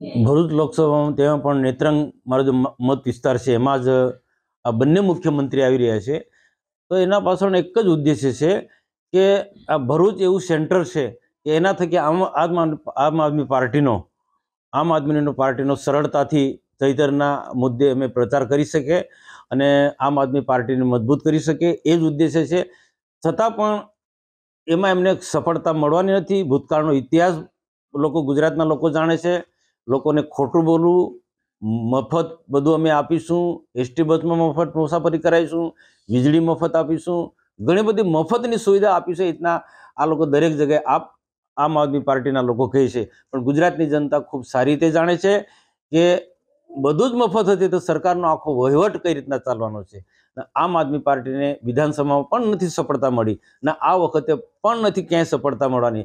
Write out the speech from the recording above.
ભરૂચ લોકસભામાં તેમાં પણ નેત્રંગ મારો જે મત વિસ્તાર છે એમાં જ આ બંને મુખ્યમંત્રી આવી રહ્યા છે તો એના પાછળનો એક જ ઉદ્દેશ્ય છે કે આ ભરૂચ એવું સેન્ટર છે કે એના થકી આમ આમ આદમી પાર્ટીનો આમ આદમીનો પાર્ટીનો સરળતાથી ચૈતરના મુદ્દે અમે પ્રચાર કરી શકે અને આમ આદમી પાર્ટીને મજબૂત કરી શકે એ જ ઉદ્દેશ્ય છે છતાં પણ એમાં એમને સફળતા મળવાની નથી ભૂતકાળનો ઇતિહાસ લોકો ગુજરાતના લોકો જાણે છે લોકોને ખોટું બોલવું મફત બધું અમે આપીશું એસટી બસમાં મફત મુસાફરી કરાવીશું વીજળી મફત આપીશું ઘણી બધી મફતની સુવિધા આપીશું એ રીતના આ લોકો દરેક જગ્યાએ આપ આમ આદમી પાર્ટીના લોકો કહે છે પણ ગુજરાતની જનતા ખૂબ સારી રીતે જાણે છે કે બધું જ મફત હતી તો સરકારનો આખો વહીવટ કઈ રીતના ચાલવાનો છે આમ આદમી પાર્ટીને વિધાનસભામાં પણ નથી સફળતા મળી ને આ વખતે પણ નથી ક્યાંય સફળતા મળવાની